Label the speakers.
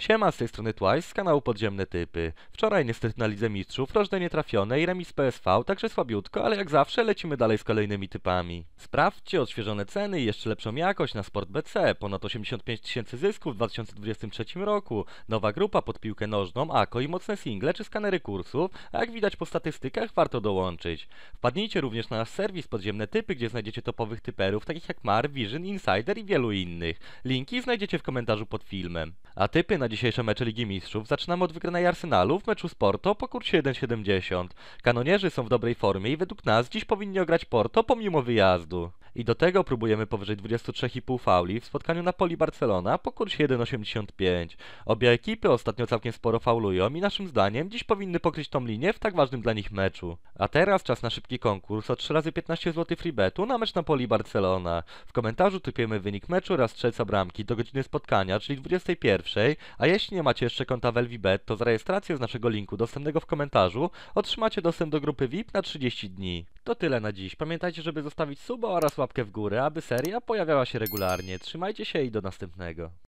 Speaker 1: Siema, z tej strony Twice z kanału Podziemne Typy. Wczoraj niestety na Lidze Mistrzów rożne nietrafione i remis PSV, także słabiutko, ale jak zawsze lecimy dalej z kolejnymi typami. Sprawdźcie odświeżone ceny i jeszcze lepszą jakość na Sport BC Ponad 85 tysięcy zysków w 2023 roku. Nowa grupa pod piłkę nożną, ako i mocne single czy skanery kursów, a jak widać po statystykach warto dołączyć. Wpadnijcie również na nasz serwis Podziemne Typy, gdzie znajdziecie topowych typerów takich jak Mar, Vision, Insider i wielu innych. Linki znajdziecie w komentarzu pod filmem. A typy na dzisiejsze mecze Ligi Mistrzów. Zaczynamy od wygranej Arsenalu w meczu z Porto po kursie 1.70. Kanonierzy są w dobrej formie i według nas dziś powinni ograć Porto pomimo wyjazdu. I do tego próbujemy powyżej 23,5 fauli w spotkaniu na Poli Barcelona po kursie 1,85. Obie ekipy ostatnio całkiem sporo faulują i naszym zdaniem dziś powinny pokryć tą linię w tak ważnym dla nich meczu. A teraz czas na szybki konkurs o 3x15 zł freebetu na mecz na Poli Barcelona. W komentarzu typujemy wynik meczu oraz strzelca bramki do godziny spotkania, czyli 21, a jeśli nie macie jeszcze konta w LVBet, to z rejestracją z naszego linku dostępnego w komentarzu otrzymacie dostęp do grupy VIP na 30 dni. To tyle na dziś. Pamiętajcie, żeby zostawić suba oraz łapkę w górę, aby seria pojawiała się regularnie. Trzymajcie się i do następnego.